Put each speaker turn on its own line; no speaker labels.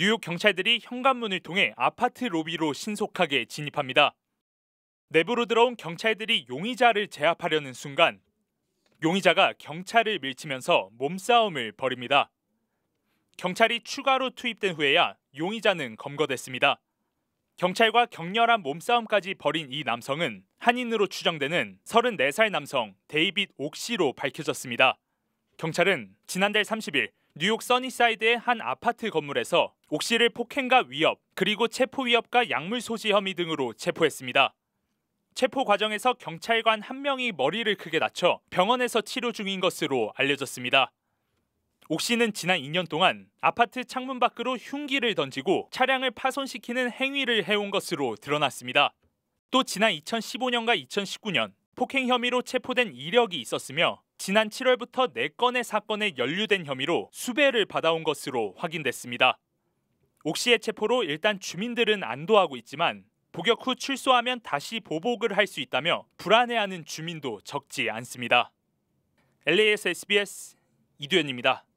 뉴욕 경찰들이 현관문을 통해 아파트 로비로 신속하게 진입합니다. 내부로 들어온 경찰들이 용의자를 제압하려는 순간 용의자가 경찰을 밀치면서 몸싸움을 벌입니다. 경찰이 추가로 투입된 후에야 용의자는 검거됐습니다. 경찰과 격렬한 몸싸움까지 벌인 이 남성은 한인으로 추정되는 34살 남성 데이빗 옥시로 밝혀졌습니다. 경찰은 지난달 30일 뉴욕 써니사이드의 한 아파트 건물에서 옥 씨를 폭행과 위협, 그리고 체포 위협과 약물 소지 혐의 등으로 체포했습니다. 체포 과정에서 경찰관 한 명이 머리를 크게 다쳐 병원에서 치료 중인 것으로 알려졌습니다. 옥 씨는 지난 2년 동안 아파트 창문 밖으로 흉기를 던지고 차량을 파손시키는 행위를 해온 것으로 드러났습니다. 또 지난 2015년과 2019년 폭행 혐의로 체포된 이력이 있었으며 지난 7월부터 4건의 사건에 연루된 혐의로 수배를 받아온 것으로 확인됐습니다. 옥 씨의 체포로 일단 주민들은 안도하고 있지만 복역 후 출소하면 다시 보복을 할 수 있다며 불안해하는 주민도 적지 않습니다. LAS SBS 이두현입니다.